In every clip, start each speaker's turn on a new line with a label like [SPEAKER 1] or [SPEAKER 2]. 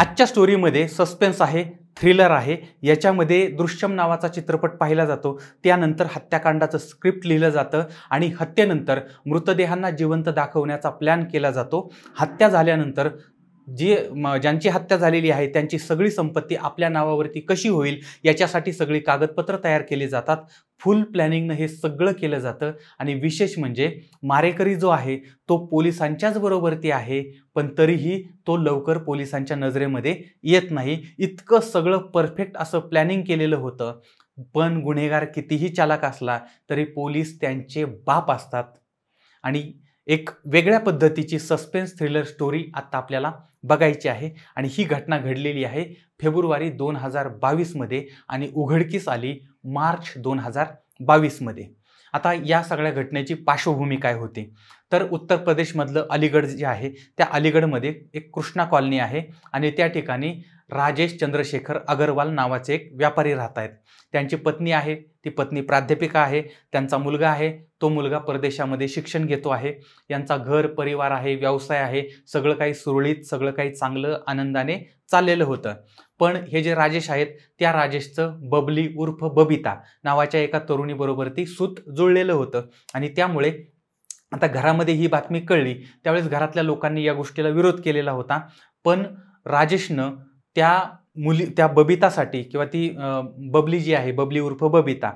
[SPEAKER 1] आजच्या स्टोरीमध्ये सस्पेन्स आहे थ्रिलर आहे याच्यामध्ये दृश्यम नावाचा चित्रपट पाहिला जातो त्यानंतर हत्याकांडाचं स्क्रिप्ट लिहिलं जातं आणि हत्येनंतर मृतदेहांना जिवंत दाखवण्याचा प्लॅन केला जातो हत्या झाल्यानंतर जे ज्यांची हत्या झालेली आहे त्यांची सगळी संपत्ती आपल्या नावावरती कशी होईल याच्यासाठी सगळी कागदपत्र तयार केली जातात फुल प्लॅनिंगनं हे सगळं केलं जातं आणि विशेष म्हणजे मारेकरी जो आहे तो पोलिसांच्याच बरोबरती आहे पण तरीही तो लवकर पोलिसांच्या नजरेमध्ये येत नाही इतकं सगळं परफेक्ट असं प्लॅनिंग केलेलं होतं पण गुन्हेगार कितीही चालक असला तरी पोलीस त्यांचे बाप असतात आणि एक वेगळ्या पद्धतीची सस्पेन्स थ्रिलर स्टोरी आत्ता आपल्याला बघायची आहे आणि ही घटना घडलेली आहे फेब्रुवारी दोन हजार बावीसमध्ये आणि उघडकीस आली मार्च दोन हजार बावीसमध्ये आता या सगळ्या घटनेची पार्श्वभूमी काय होती तर उत्तर प्रदेशमधलं अलीगड जे आहे त्या अलीगडमध्ये एक कृष्णा कॉलनी आहे आणि त्या ठिकाणी राजेश चंद्रशेखर अगरवाल नावाचे एक व्यापारी राहत आहेत त्यांची पत्नी आहे ती पत्नी प्राध्यापिका आहे त्यांचा मुलगा आहे तो मुलगा परदेशामध्ये शिक्षण घेतो आहे यांचा घर परिवार आहे व्यवसाय आहे सगळं काही सुरळीत सगळं काही चांगलं आनंदाने चाललेलं होतं पण हे जे राजेश आहेत त्या राजेशचं बबली उर्फ बबिता नावाच्या एका तरुणीबरोबर ती सूत जुळलेलं होतं आणि त्यामुळे आता घरामध्ये ही बातमी कळली त्यावेळेस घरातल्या लोकांनी या गोष्टीला विरोध केलेला होता पण राजेशनं त्या मुली त्या बबितासाठी किंवा ती बबली जी आहे बबली उर्फ बबिता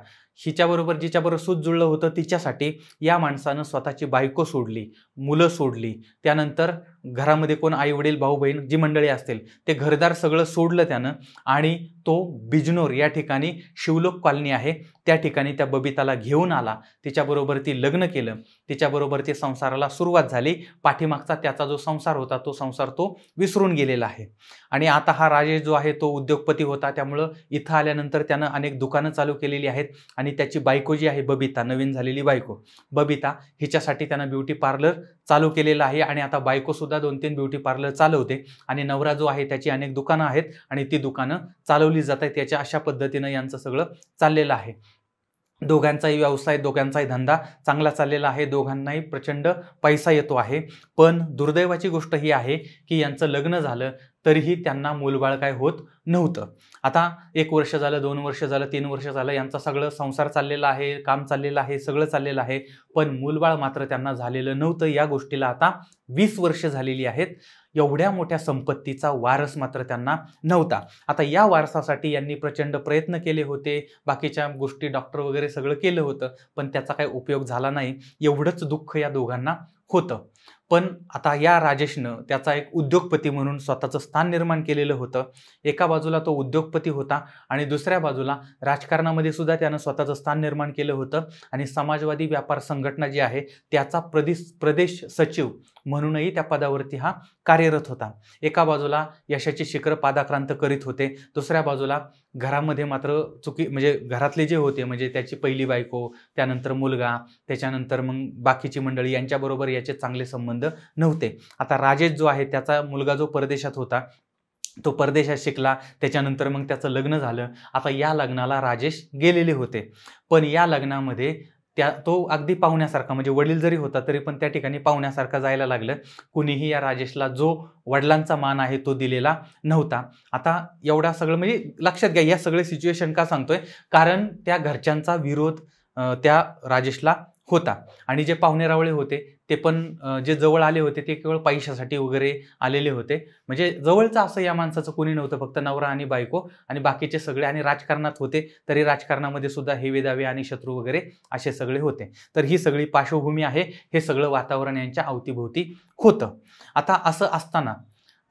[SPEAKER 1] हिच्याबरोबर जिच्याबरोबर सूत जुळलं होतं तिच्यासाठी या माणसानं स्वतःची बायको सोडली मुलं सोडली त्यानंतर घरामध्ये कोण आई वडील भाऊ बहीण जी मंडळी असतील ते घरदार सगळं सोडलं त्यानं आणि तो बिजनोर या ठिकाणी शिवलोक कॉलनी आहे त्या ठिकाणी त्या बबिताला घेऊन आला तिच्याबरोबर ती लग्न केलं तिच्याबरोबर ते संसाराला सुरुवात झाली पाठीमागचा त्याचा जो संसार होता तो संसार तो विसरून गेलेला आहे आणि आता हा राजेश जो आहे तो उद्योगपती होता त्यामुळं इथं आल्यानंतर त्यानं अनेक दुकानं चालू केलेली आहेत आणि त्याची बायको जी आहे बबिता नवीन झालेली बायको बबिता हिच्यासाठी त्यानं ब्युटी पार्लर चालू केलेलं आहे आणि आता बायकोसुद्धा सुद्धा दोन तीन ब्युटी पार्लर चालवते आणि नवरा जो आहे त्याची अनेक दुकानं आहेत आणि ती दुकानं चालवली जात आहेत याच्या अशा पद्धतीनं यांचं सगळं चाललेलं आहे दोघांचाही व्यवसाय दोघांचाही धंदा चांगला चाललेला आहे दोघांनाही प्रचंड पैसा येतो आहे पण दुर्दैवाची गोष्ट ही आहे की यांचं लग्न झालं तरीही त्यांना मूलबाळ काय होत नव्हतं आता एक वर्ष झालं दोन वर्ष झालं तीन वर्ष झालं यांचा सगळं संसार चाललेला आहे काम चाललेलं आहे सगळं चाललेलं आहे पण मूलबाळ मात्र त्यांना झालेलं नव्हतं या गोष्टीला आता वीस वर्ष झालेली आहेत एवढ्या मोठ्या संपत्तीचा वारस मात्र त्यांना नव्हता आता या वारसासाठी यांनी प्रचंड प्रयत्न केले होते बाकीच्या गोष्टी डॉक्टर वगैरे सगळं केलं होतं पण त्याचा काही उपयोग झाला नाही एवढंच दुःख या दोघांना होतं पण आता या राजेशनं त्याचा एक उद्योगपती म्हणून स्वतःचं स्थान निर्माण केलेलं होतं एका बाजूला तो उद्योगपती होता आणि दुसऱ्या बाजूला राजकारणामध्ये सुद्धा त्यानं स्वतःचं स्थान निर्माण केलं होतं आणि समाजवादी व्यापार संघटना जी आहे त्याचा प्रदेश प्रदेश सचिव म्हणूनही त्या पदावरती हा कार्यरत होता एका बाजूला यशाची शिखर पादाक्रांत करीत होते दुसऱ्या बाजूला घरामध्ये मात्र चुकी म्हणजे घरातले जे होते म्हणजे त्याची पहिली बायको त्यानंतर मुलगा त्याच्यानंतर मग बाकीची मंडळी यांच्याबरोबर याचे चांगले संबंध नव्हते आता राजेश जो आहे त्याचा मुलगा जो परदेशात होता तो परदेशात शिकला त्याच्यानंतर मग त्याचं लग्न झालं आता या लग्नाला राजेश गेलेले होते पण या लग्नामध्ये त्या तो अगदी पाहुण्यासारखा म्हणजे वडील जरी होता तरी पण त्या ठिकाणी पाहुण्यासारखा जायला लागलं कुणीही या राजेशला जो वडिलांचा मान आहे तो दिलेला नव्हता आता एवढा सगळं म्हणजे लक्षात घ्या या सगळे सिच्युएशन का सांगतोय कारण त्या घरच्यांचा विरोध त्या राजेशला होता आणि जे पाहुणे रावळे होते ते पण जे जवळ आले होते ते केवळ पैशासाठी वगैरे आलेले होते म्हणजे जवळचं असं या माणसाचं कोणी नव्हतं फक्त नवरा आणि बायको आणि बाकीचे सगळे आणि राजकारणात होते तरी राजकारणामध्ये सुद्धा हेवे दावे आणि शत्रू वगैरे असे सगळे होते तर ही सगळी पार्श्वभूमी आहे हे सगळं वातावरण यांच्या अवतीभोवती होतं आता असं असताना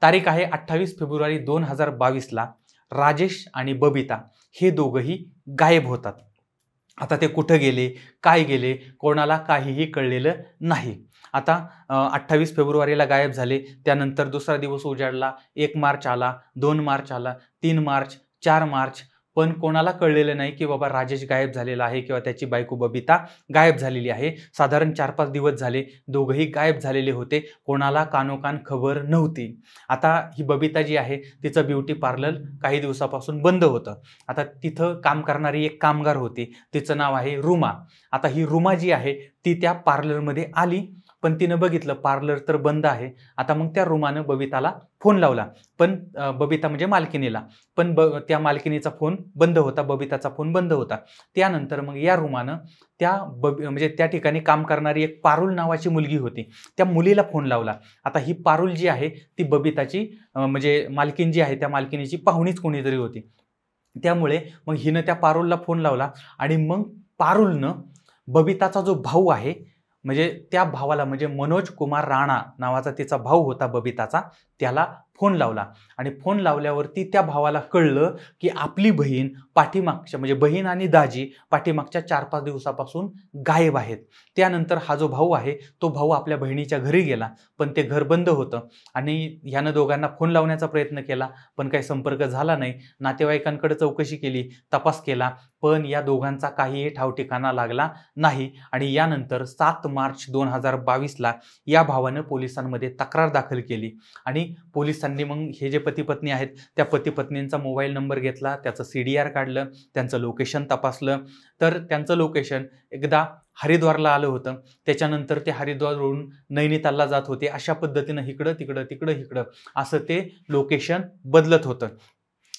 [SPEAKER 1] तारीख आहे अठ्ठावीस फेब्रुवारी दोन हजार बावीसला राजेश आणि बबिता हे दोघंही गायब होतात आता ते कुठं गेले काय गेले कोणाला काहीही कळलेलं नाही आता अठ्ठावीस फेब्रुवारीला गायब झाले त्यानंतर दुसरा दिवस उजाडला एक मार्च आला दोन मार्च आला तीन मार्च चार मार्च पण कोणाला कळलेलं नाही की बाबा राजेश गायब झालेला आहे किंवा त्याची बायको बबिता गायब झालेली आहे साधारण चार पाच दिवस झाले दोघंही गायब झालेले होते कोणाला कानोकान खबर नव्हती आता ही बबिता जी आहे तिचं ब्युटी पार्लर काही दिवसापासून बंद होतं आता तिथं काम करणारी एक कामगार होती तिचं नाव आहे रुमा आता ही रुमा जी आहे ती त्या पार्लरमध्ये आली पण तिनं बघितलं पार्लर तर बंद आहे आता मग त्या रुमानं बबिताला फोन लावला पण बबिता म्हणजे मालकिनीला पण ब त्या मालकिनीचा फोन बंद होता बबिताचा फोन बंद होता त्यानंतर मग या रुमानं त्या बब म्हणजे त्या ठिकाणी काम करणारी एक पारुल नावाची मुलगी होती त्या मुलीला फोन लावला आता ही पारुल जी आहे ती बबिताची म्हणजे मालकीन जी आहे त्या मालकिनीची पाहुणीच कोणीतरी होती त्यामुळे मग हिनं त्या पारुलला फोन लावला आणि मग पारुलनं बबिताचा जो भाऊ आहे म्हणजे त्या भावाला म्हणजे मनोज कुमार राणा नावाचा तिचा भाऊ होता बबिताचा त्याला फोन लावला आणि फोन लावल्यावरती त्या भावाला कळलं की आपली बहीण पाठीमागच्या म्हणजे बहीण आणि दाजी पाठीमागच्या चार पाच दिवसापासून गायब आहेत त्यानंतर हा जो भाऊ आहे तो भाऊ आपल्या बहिणीच्या घरी गेला पण ते घर बंद होतं आणि ह्यानं दोघांना फोन लावण्याचा प्रयत्न केला पण काही संपर्क झाला नाही नातेवाईकांकडे चौकशी केली तपास केला पण या दोघांचा काहीही ठावठिकाणा लागला नाही आणि यानंतर सात मार्च दोन हजार बावीसला या भावानं पोलिसांमध्ये तक्रार दाखल केली आणि पोलिस पोलिसांनी मग हे जे पती पत्नी आहेत त्या पती पत्नींचा मोबाईल नंबर घेतला त्याचं सी डी आर काढलं त्यांचं लोकेशन तपासलं तर त्यांचं लोकेशन एकदा हरिद्वारला आलं होतं त्याच्यानंतर ते हरिद्वारवरून नैनितालला जात होते अशा पद्धतीनं इकडं तिकडं तिकडं इकडं असं ते लोकेशन बदलत होतं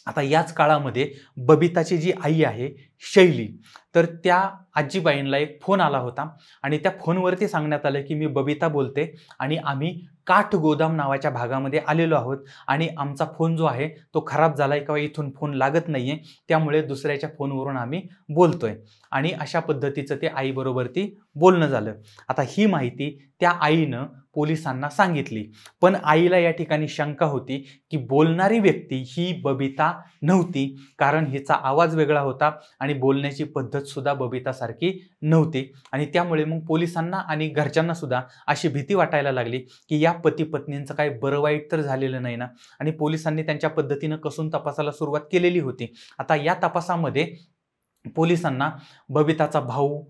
[SPEAKER 1] आता याच काळामध्ये बबिताची जी आई आहे शैली तर त्या आजीबाईंना एक फोन आला होता आणि त्या फोनवरती सांगण्यात आलं की मी बबिता बोलते आणि आम्ही काठ गोदाम नावाच्या भागामध्ये आलेलो आहोत आणि आमचा फोन जो आहे तो खराब झाला आहे किंवा इथून फोन लागत नाही आहे त्यामुळे दुसऱ्याच्या फोनवरून आम्ही बोलतो आहे आणि अशा पद्धतीचं ते आईबरोबर ती बोलणं झालं आता ही माहिती त्या आईनं पोलिसांना सांगितली पण आईला या ठिकाणी शंका होती की बोलणारी व्यक्ती ही बबिता नव्हती कारण हिचा आवाज वेगळा होता आणि बोलण्याची पद्धतसुद्धा बबितासारखी नव्हती आणि त्यामुळे मग पोलिसांना आणि घरच्यांना सुद्धा अशी भीती वाटायला लागली की या पती पत्नींचं काही बरं वाईट तर झालेलं नाही ना आणि पोलिसांनी त्यांच्या पद्धतीनं कसून तपासाला सुरुवात केलेली होती आता या तपासामध्ये पोलिसांना बबिताचा भाऊ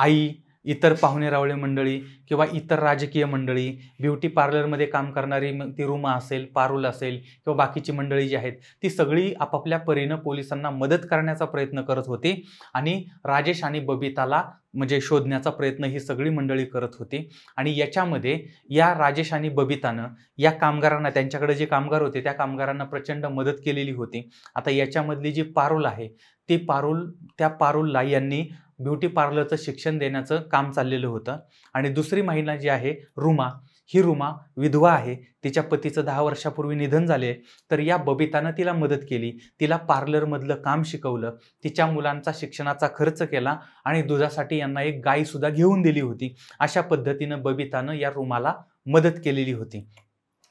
[SPEAKER 1] आई इतर पाहुणे रावळे मंडळी किंवा इतर राजकीय मंडळी ब्युटी पार्लरमध्ये काम करणारी मग ती रुमा असेल पारुल असेल किंवा बाकीची मंडळी जी आहेत ती सगळी आपापल्या परीनं पोलिसांना मदत करण्याचा प्रयत्न करत होती आणि राजेश आणि बबिताला म्हणजे शोधण्याचा प्रयत्न ही सगळी मंडळी करत होती आणि याच्यामध्ये या राजेश आणि बबितानं या कामगारांना त्यांच्याकडे जे कामगार होते त्या कामगारांना प्रचंड मदत केलेली होती आता याच्यामधली जी पारुल आहे ती पारुल त्या पारुलला यांनी ब्युटी पार्लरचं शिक्षण देण्याचं काम चाललेलं होतं आणि दुसरी महिला जी आहे रुमा ही रुमा विधवा आहे तिच्या पतीचं दहा वर्षापूर्वी निधन झाले तर या बबितानं तिला मदत केली तिला पार्लरमधलं काम शिकवलं तिच्या मुलांचा शिक्षणाचा खर्च केला आणि दुधासाठी यांना एक गायसुद्धा घेऊन दिली होती अशा पद्धतीनं बबितानं या रुमाला मदत केलेली होती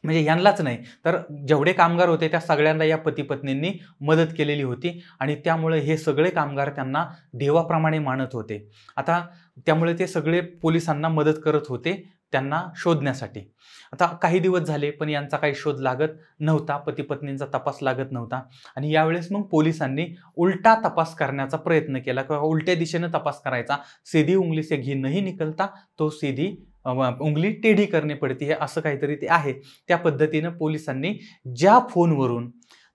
[SPEAKER 1] म्हणजे यांनाच नाही तर जेवढे कामगार होते त्या सगळ्यांना या पती पत्नींनी मदत केलेली होती आणि त्यामुळे हे सगळे कामगार त्यांना देवाप्रमाणे मानत होते आता त्यामुळे ते सगळे पोलिसांना मदत करत होते त्यांना शोधण्यासाठी आता काही दिवस झाले पण यांचा काही शोध लागत नव्हता पती पत्नींचा तपास लागत नव्हता आणि यावेळेस मग पोलिसांनी उलटा तपास करण्याचा प्रयत्न केला किंवा उलट्या दिशेनं तपास करायचा सीधी उंगली से घी नाही निकलता तो सीधी उंगली टेढी करणे पडती हे असं काहीतरी ते आहे त्या पद्धतीनं पोलिसांनी ज्या फोनवरून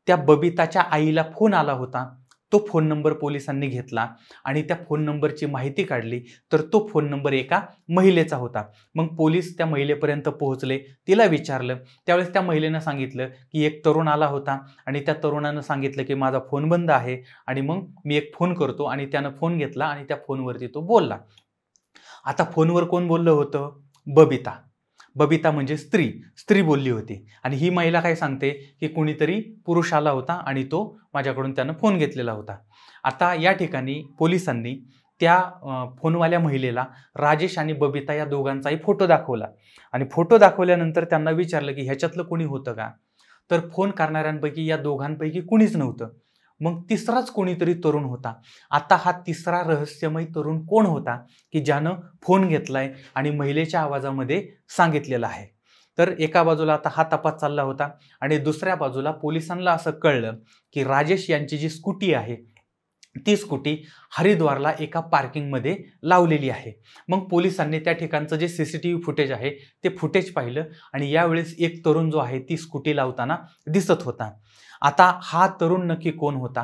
[SPEAKER 1] त्या बबिताच्या आईला फोन आला होता तो फोन नंबर पोलिसांनी घेतला आणि त्या फोन नंबरची माहिती काढली तर तो फोन नंबर एका महिलेचा होता मग पोलीस त्या महिलेपर्यंत पोहोचले तिला विचारलं त्यावेळेस त्या महिलेनं सांगितलं की एक तरुण आला होता आणि त्या तरुणानं सांगितलं की माझा फोन बंद आहे आणि मग मी एक फोन करतो आणि त्यानं फोन घेतला आणि त्या फोनवरती तो बोलला आता फोनवर कोण बोललं होतं बबिता बबिता म्हणजे स्त्री स्त्री बोलली होती आणि ही महिला काय सांगते की कुणीतरी पुरुष आला होता आणि तो माझ्याकडून त्यानं फोन घेतलेला होता आता या ठिकाणी पोलिसांनी त्या फोनवाल्या महिलेला राजेश आणि बबिता या दोघांचाही फोटो दाखवला आणि फोटो दाखवल्यानंतर त्यांना विचारलं की ह्याच्यातलं कोणी होतं का तर फोन करणाऱ्यांपैकी या दोघांपैकी कुणीच नव्हतं मग तिसराच कोणीतरी तरुण होता आता हा तिसरा रहस्यमय तरुण कोण होता की ज्यानं फोन घेतलाय आणि महिलेच्या आवाजामध्ये सांगितलेला आहे तर एका बाजूला आता हा तपास चालला होता आणि दुसऱ्या बाजूला पोलिसांना असं कळलं की राजेश यांची जी स्कूटी आहे ती स्कूटी हरिद्वारला एका पार्किंगमध्ये लावलेली आहे मग पोलिसांनी त्या ठिकाणचं जे C C T V footage आहे ते फुटेज पाहिलं आणि यावेळेस एक तरुण जो आहे ती स्कूटी लावताना दिसत होता आता हा तरुण नक्की कोण होता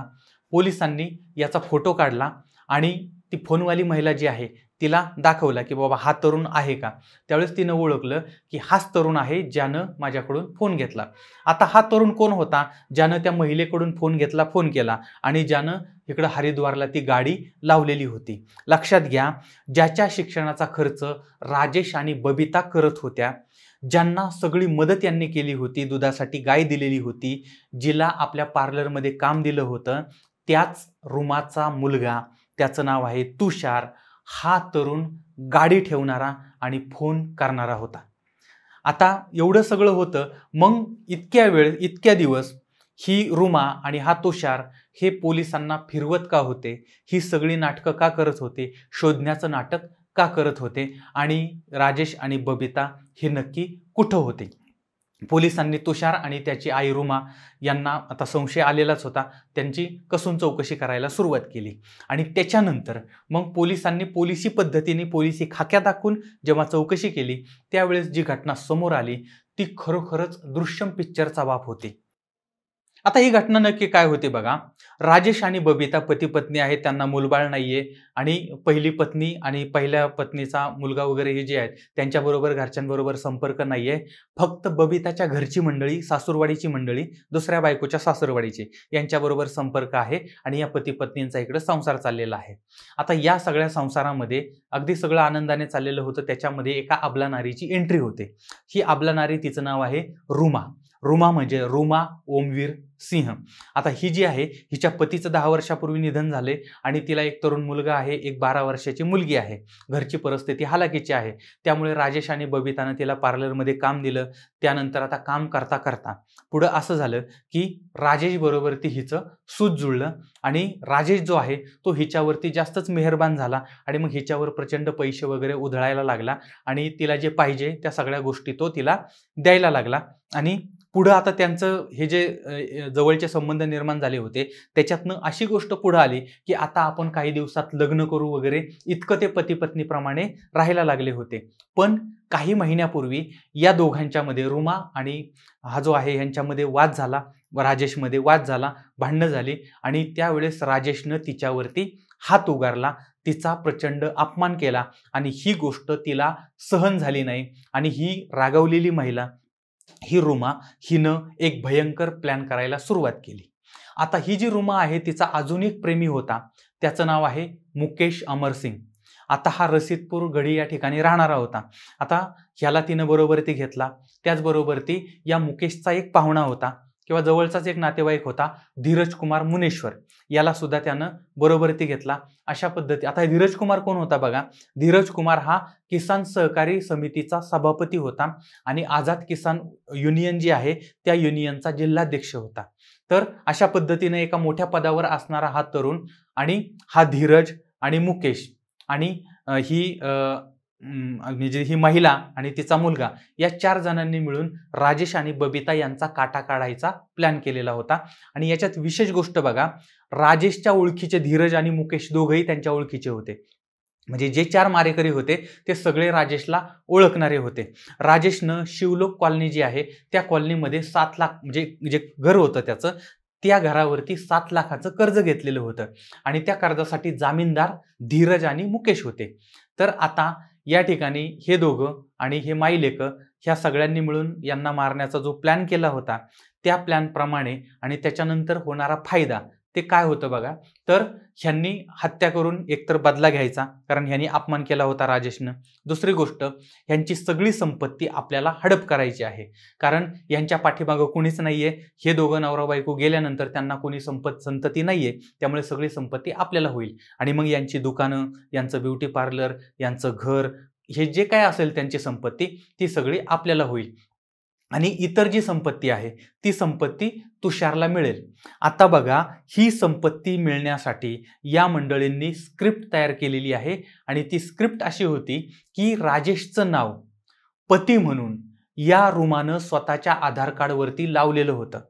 [SPEAKER 1] पोलिसांनी याचा फोटो काढला आणि ती फोनवाली महिला जी आहे तिला दाखवला की बाबा हा तरुण आहे का त्यावेळेस तिनं ओळखलं की हाच तरुण आहे ज्यानं माझ्याकडून फोन घेतला आता हा तरुण कोण होता ज्यानं त्या महिलेकडून फोन घेतला फोन केला आणि ज्यानं इकडं हरिद्वारला ती गाडी लावलेली होती लक्षात घ्या ज्याच्या शिक्षणाचा खर्च राजेश आणि बबिता करत होत्या ज्यांना सगळी मदत यांनी केली होती दुधासाठी गाय दिलेली होती जिला आपल्या पार्लरमध्ये काम दिलं होतं त्याच रुमाचा मुलगा त्याचं नाव आहे तुषार हा तरुण गाडी ठेवणारा आणि फोन करणारा होता आता एवढं सगळं होतं मग इतक्या वेळ इतक्या दिवस ही रुमा आणि हा तुषार हे पोलिसांना फिरवत का होते ही सगळी नाटकं का करत होते शोधण्याचं नाटक का करत होते आणि राजेश आणि बबिता हे नक्की कुठं होते पोलिसांनी तुषार आणि त्याची आई रुमा यांना आता संशय आलेलाच होता त्यांची कसून चौकशी करायला सुरुवात केली आणि त्याच्यानंतर मग पोलिसांनी पोलिसी पद्धतीने पोलिसी खाक्या दाखवून जेव्हा चौकशी केली त्यावेळेस जी घटना समोर आली ती खरोखरच दृश्यम पिक्चरचा बाप होती आता ही घटना नक्की काय होते बघा राजेश आणि बबिता पती पत्नी आहेत त्यांना मुलबाळ नाहीये आणि पहिली पत्नी आणि पहिल्या पत्नीचा मुलगा वगैरे हे जे आहेत त्यांच्याबरोबर घरच्यांबरोबर संपर्क नाहीये फक्त बबिताच्या घरची मंडळी सासूरवाडीची मंडळी दुसऱ्या बायकोच्या सासूरवाडीची यांच्याबरोबर संपर्क आहे आणि या पती पत्नींचा इकडे संसार चाललेला आहे आता या सगळ्या संसारामध्ये अगदी सगळं आनंदाने चाललेलं होतं त्याच्यामध्ये एका आबला नारीची एंट्री होते ही आबला नारी तिचं नाव आहे रुमा रुमा म्हणजे रुमा ओमवीर सिंह आता ही जी आहे हिच्या पतीचं दहा वर्षापूर्वी निधन झाले आणि तिला एक तरुण मुलगा आहे एक बारा वर्षाची मुलगी आहे घरची परिस्थिती हालाकीची आहे त्यामुळे राजेश आणि बबितानं तिला पार्लरमध्ये काम दिलं त्यानंतर आता काम करता करता पुढं असं झालं की राजेश बरोबर ती हिचं सूत जुळलं आणि राजेश जो आहे तो हिच्यावरती जास्तच मेहरबान झाला आणि मग हिच्यावर प्रचंड पैसे वगैरे उधळायला लागला आणि तिला जे पाहिजे त्या सगळ्या गोष्टी तो तिला द्यायला लागला आणि पुढं आता त्यांचं हे जे जवळचे संबंध निर्माण झाले होते त्याच्यातनं अशी गोष्ट पुढं आली की आता आपण काही दिवसात लग्न करू वगैरे इतकं ते पतीपत्नीप्रमाणे राहायला लागले होते पण काही महिन्यापूर्वी या दोघांच्यामध्ये रुमा आणि हा जो आहे यांच्यामध्ये वाद झाला राजेशमध्ये वाद झाला भांडणं झाली आणि त्यावेळेस राजेशनं तिच्यावरती हात उगारला तिचा प्रचंड अपमान केला आणि ही गोष्ट तिला सहन झाली नाही आणि ही रागावलेली महिला ही रुमा हिनं एक भयंकर प्लॅन करायला सुरुवात केली आता ही जी रुमा आहे तिचा अजून एक प्रेमी होता त्याचं नाव आहे मुकेश अमरसिंग आता हा रसिदपूर गडी या ठिकाणी राहणारा होता आता ह्याला तिनं बरोबर ती घेतला त्याचबरोबर ती या मुकेशचा एक पाहुणा होता किंवा जवळचाच एक नातेवाईक होता धीरज कुमार मुनेश्वर याला सुद्धा त्यानं बरोबरती घेतला अशा पद्धती आता धीरज कुमार कोण होता बघा धीरज कुमार हा किसान सहकारी समितीचा सभापती होता आणि आझाद किसान युनियन जी आहे त्या युनियनचा जिल्हाध्यक्ष होता तर अशा पद्धतीने एका मोठ्या पदावर असणारा हा तरुण आणि हा धीरज आणि मुकेश आणि ही म्हणजे ही महिला आणि तिचा मुलगा या चार जणांनी मिळून राजेश आणि बबिता यांचा काटा काढायचा प्लॅन केलेला होता आणि याच्यात विशेष गोष्ट बघा राजेशच्या ओळखीचे धीरज आणि मुकेश दोघेही त्यांच्या ओळखीचे होते म्हणजे जे चार मारेकरी होते ते सगळे राजेशला ओळखणारे होते राजेशनं शिवलोक कॉलनी जी आहे त्या कॉलनीमध्ये सात लाख म्हणजे जे घर होतं त्याचं त्या घरावरती सात लाखाचं कर्ज घेतलेलं होतं आणि त्या कर्जासाठी जामीनदार धीरज आणि मुकेश होते तर आता या ठिकाणी हे दोघं आणि हे माईलेक ह्या सगळ्यांनी मिळून यांना मारण्याचा जो प्लॅन केला होता त्या प्लॅनप्रमाणे आणि त्याच्यानंतर होणारा फायदा ते काय होतं बघा तर ह्यांनी हत्या करून एकतर बदला घ्यायचा कारण ह्यांनी अपमान केला होता राजेशनं दुसरी गोष्ट ह्यांची सगळी संपत्ती आपल्याला हडप करायची आहे कारण यांच्या पाठीमागं कुणीच नाही आहे हे दोघं नवरा बायको गेल्यानंतर त्यांना कोणी संपत संतती नाही आहे त्यामुळे सगळी संपत्ती आपल्याला होईल आणि मग यांची दुकानं यांचं ब्युटी पार्लर यांचं घर हे जे काय असेल त्यांची संपत्ती ती सगळी आपल्याला होईल आणि इतर जी संपत्ती आहे ती संपत्ती तुषारला मिळेल आता बघा ही संपत्ती मिळण्यासाठी या मंडळींनी स्क्रिप्ट तयार केलेली आहे आणि ती स्क्रिप्ट अशी होती की राजेशचं नाव पती म्हणून या रुमानं स्वतःच्या आधार कार्डवरती लावलेलं होतं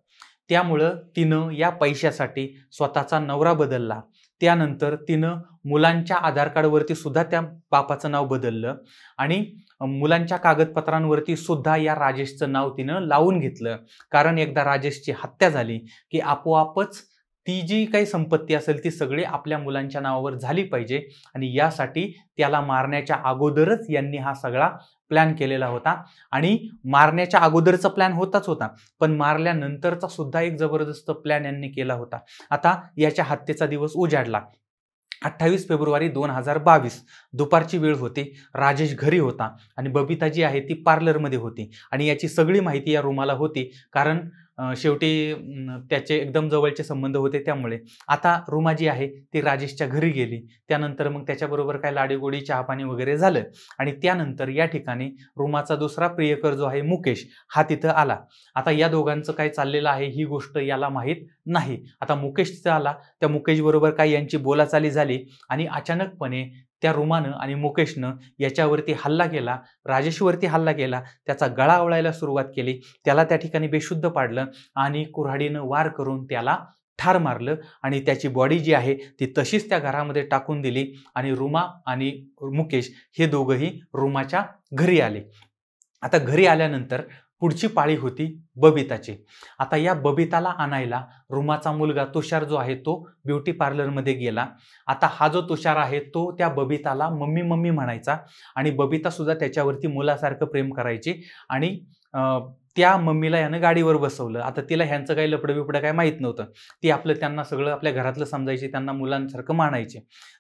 [SPEAKER 1] त्यामुळं तिनं या पैशासाठी स्वतःचा नवरा बदलला त्यानंतर तिनं मुलांच्या आधार कार्डवरती सुद्धा त्या बापाचं नाव बदललं आणि मुलांच्या कागदपत्रांवरती सुद्धा या राजेशचं नाव तिनं लावून घेतलं कारण एकदा राजेशची हत्या झाली की आपोआपच ती जी काही संपत्ती असेल ती सगळी आपल्या मुलांच्या नावावर झाली पाहिजे आणि यासाठी त्याला मारण्याच्या अगोदरच यांनी हा सगळा प्लॅन केलेला होता आणि मारण्याच्या अगोदरचा प्लॅन होताच होता पण मारल्यानंतरचा सुद्धा एक जबरदस्त प्लॅन यांनी केला होता आता याच्या हत्येचा दिवस उजाडला अठ्ठावीस फेब्रुवारी दोन हजार बावीस दुपारची वेळ होती राजेश घरी होता आणि बबिता जी आहे ती पार्लरमध्ये होती आणि याची सगळी माहिती या रूमाला होती कारण शेवटी त्याचे एकदम जवळचे संबंध होते त्यामुळे आता रुमा जी आहे ती राजेशच्या घरी गेली त्यानंतर मग त्याच्याबरोबर काय लाडीगोडी चहापाणी वगैरे झालं आणि त्यानंतर या ठिकाणी रुमाचा दुसरा प्रियकर जो आहे मुकेश हा तिथं आला आता या दोघांचं काय चाललेलं आहे ही गोष्ट याला माहीत नाही आता मुकेश तिथं आला त्या मुकेशबरोबर काय यांची बोलाचाली झाली आणि अचानकपणे त्या रुमानं आणि मुकेशनं याच्यावरती हल्ला केला राजेशवरती हल्ला केला त्याचा गळा ओळायला सुरुवात केली त्याला त्या ठिकाणी बेशुद्ध पाडलं आणि कुऱ्हाडीनं वार करून त्याला ठार मारलं आणि त्याची बॉडी जी आहे ती तशीच त्या घरामध्ये टाकून दिली आणि रुमा आणि मुकेश हे दोघंही रुमाच्या घरी आले आता घरी आल्यानंतर पुढची पाळी होती बबिताची आता या बबिताला आणायला रुमाचा मुलगा तुषार जो आहे तो ब्युटी पार्लरमध्ये गेला आता हा जो तुषार आहे तो त्या बबिताला मम्मी मम्मी म्हणायचा आणि बबिता सुद्धा त्याच्यावरती मुलासारखं प्रेम करायची आणि त्या मम्मीला यानं गाडीवर बसवलं आता तिला ह्यांचं काही लपडं बिपडं काय माहीत नव्हतं ती आपलं त्यांना सगळं आपल्या घरातलं समजायची त्यांना मुलांसारखं मानायचे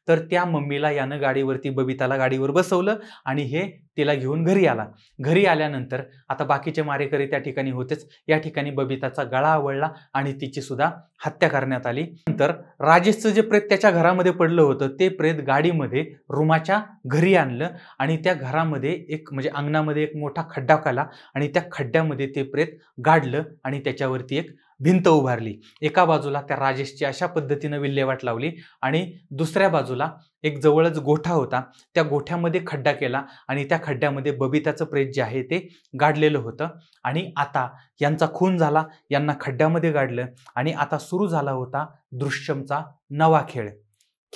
[SPEAKER 1] तर त्या मम्मीला यानं गाडीवरती बबिताला गाडीवर बसवलं आणि हे तिला घेऊन घरी आला घरी आल्यानंतर आता बाकीचे मारेकरी त्या ठिकाणी होतेच या ठिकाणी बबिताचा गळा आवळला आणि तिची सुद्धा हत्या करण्यात आली नंतर राजेशचं जे प्रेत त्याच्या घरामध्ये पडलं होतं ते प्रेत गाडीमध्ये रुमाच्या घरी आणलं आणि त्या घरामध्ये एक म्हणजे अंगणामध्ये एक मोठा खड्डा काला आणि त्या खड्ड्यामध्ये ते प्रेत गाडलं आणि त्याच्यावरती एक भिंत उभारली एका बाजूला त्या राजेशची अशा पद्धतीनं विल्हेवाट लावली आणि दुसऱ्या बाजूला एक जवळच गोठा होता त्या गोठ्यामध्ये खड्डा केला आणि त्या खड्ड्यामध्ये बबिताचं प्रेत जे आहे ते गाडलेलं होतं आणि आता यांचा खून झाला यांना खड्ड्यामध्ये गाडलं आणि आता सुरू झाला होता दृश्यमचा नवा खेळ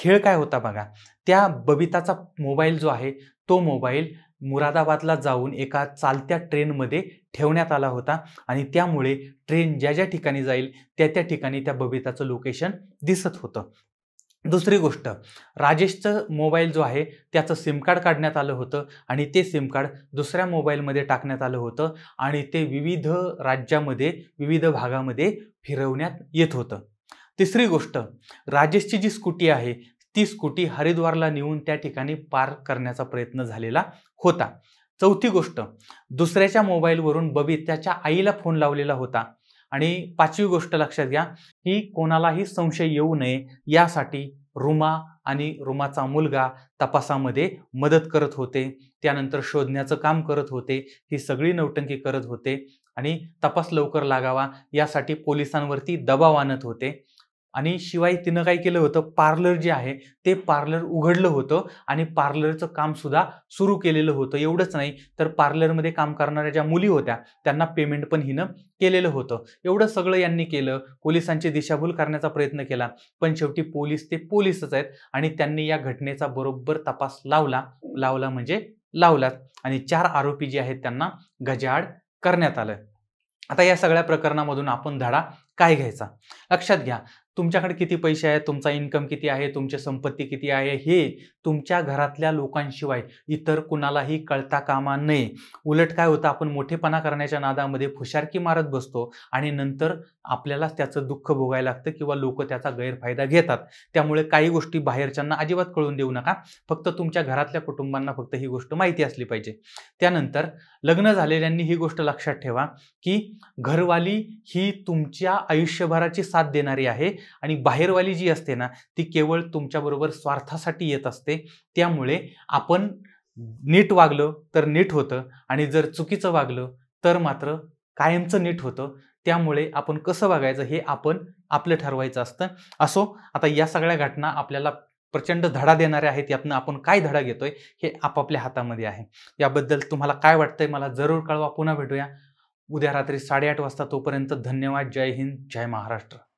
[SPEAKER 1] खेळ काय होता बघा त्या बबिताचा मोबाईल जो आहे तो मोबाईल मुरादाबादला जाऊन एका चालत्या ट्रेनमध्ये ठेवण्यात आला होता आणि त्यामुळे ट्रेन ज्या ज्या ठिकाणी जाईल त्या त्या ठिकाणी त्या बबिताचं लोकेशन दिसत होतं दुसरी गोष्ट राजेशचं मोबाईल जो आहे त्याचं सिम कार्ड काढण्यात आलं होतं आणि ते सिम कार्ड दुसऱ्या मोबाईलमध्ये टाकण्यात आलं होतं आणि ते विविध राज्यामध्ये विविध भागामध्ये फिरवण्यात येत होतं तिसरी गोष्ट राजेशची जी स्कूटी आहे ती स्कूटी हरिद्वारला नेऊन त्या ठिकाणी पार्क करण्याचा प्रयत्न झालेला होता चौथी गोष्ट दुसऱ्याच्या मोबाईलवरून बबी त्याच्या आईला फोन लावलेला होता आणि पाचवी गोष्ट लक्षात घ्या की कोणालाही संशय येऊ नये यासाठी रुमा आणि रुमाचा मुलगा तपासामध्ये मदत करत होते त्यानंतर शोधण्याचं काम करत होते ही सगळी नौटंकी करत होते आणि तपास लवकर लागावा यासाठी पोलिसांवरती दबाव आणत होते आणि शिवाय तिनं काय केलं होतं पार्लर जे आहे ते पार्लर उघडलं होतं आणि पार्लरचं काम सुद्धा सुरू केलेलं होतं एवढंच नाही तर पार्लरमध्ये काम करणाऱ्या ज्या मुली होत्या त्यांना पेमेंट पण हिनं केलेलं होतं एवढं सगळं यांनी केलं पोलिसांची दिशाभूल करण्याचा प्रयत्न केला पण शेवटी पोलीस ते पोलीसच आहेत आणि त्यांनी या घटनेचा बरोबर तपास लावला लावला म्हणजे लावलात आणि चार आरोपी जे आहेत त्यांना गजाआड करण्यात आलं आता या सगळ्या प्रकरणामधून आपण धडा काय घ्यायचा लक्षात घ्या तुमच्याकडे किती पैसे आहेत तुमचा इन्कम किती आहे तुमची संपत्ती किती आहे हे तुमच्या घरातल्या लोकांशिवाय इतर कुणालाही कळता कामा नये उलट काय होतं आपण मोठेपणा करण्याच्या नादामध्ये फुशारकी मारत बसतो आणि नंतर आपल्यालाच त्याचं दुःख भोगायला लागतं किंवा लोक त्याचा गैरफायदा घेतात त्यामुळे काही गोष्टी बाहेरच्यांना अजिबात कळून देऊ नका फक्त तुमच्या घरातल्या कुटुंबांना फक्त ही गोष्ट माहिती असली पाहिजे त्यानंतर लग्न झालेल्यांनी ही गोष्ट लक्षात ठेवा की घरवाली ही तुमच्या आयुष्यभराची साथ देणारी आहे आणि बाहेरवाली जी असते ना ती केवळ तुमच्याबरोबर स्वार्थासाठी येत असते त्यामुळे आपण नीट वागलं तर नीट होतं आणि जर चुकीचं वागलं तर मात्र कायमचं नीट होतं त्यामुळे आपण कसं बघायचं हे आपण आपलं ठरवायचं असतं असो आता या सगळ्या घटना आपल्याला प्रचंड धडा देणारे आहेत यातनं आपण काय धडा घेतोय हे आपापल्या हातामध्ये आहे याबद्दल तुम्हाला काय वाटतंय मला जरूर कळवा पुन्हा भेटूया उद्या रात्री साडेआठ वाजता तोपर्यंत धन्यवाद जय हिंद जय महाराष्ट्र